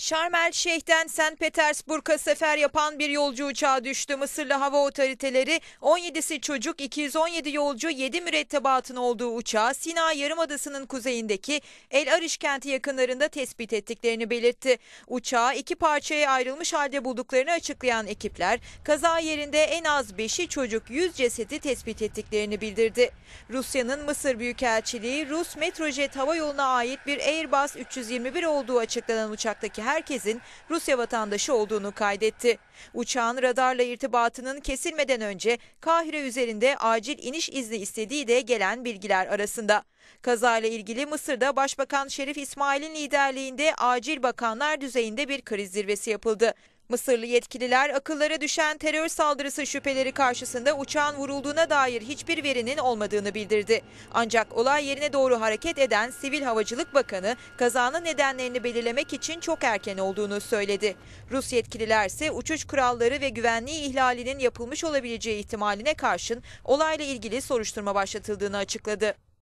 Şarmel El Şeyh'ten St. Petersburg'a sefer yapan bir yolcu uçağı düştü. Mısırlı hava otoriteleri 17'si çocuk 217 yolcu 7 mürettebatın olduğu uçağı Sina Yarımadası'nın kuzeyindeki El Arish kenti yakınlarında tespit ettiklerini belirtti. Uçağı iki parçaya ayrılmış halde bulduklarını açıklayan ekipler kaza yerinde en az 5'i çocuk 100 cesedi tespit ettiklerini bildirdi. Rusya'nın Mısır Büyükelçiliği Rus Metrojet hava yoluna ait bir Airbus 321 olduğu açıklanan uçaktaki herkesin Rusya vatandaşı olduğunu kaydetti. Uçağın radarla irtibatının kesilmeden önce Kahire üzerinde acil iniş izni istediği de gelen bilgiler arasında. Kazayla ilgili Mısır'da Başbakan Şerif İsmail'in liderliğinde acil bakanlar düzeyinde bir kriz zirvesi yapıldı. Mısırlı yetkililer akıllara düşen terör saldırısı şüpheleri karşısında uçağın vurulduğuna dair hiçbir verinin olmadığını bildirdi. Ancak olay yerine doğru hareket eden Sivil Havacılık Bakanı kazanın nedenlerini belirlemek için çok erken olduğunu söyledi. Rus yetkililer ise uçuş kuralları ve güvenliği ihlalinin yapılmış olabileceği ihtimaline karşın olayla ilgili soruşturma başlatıldığını açıkladı.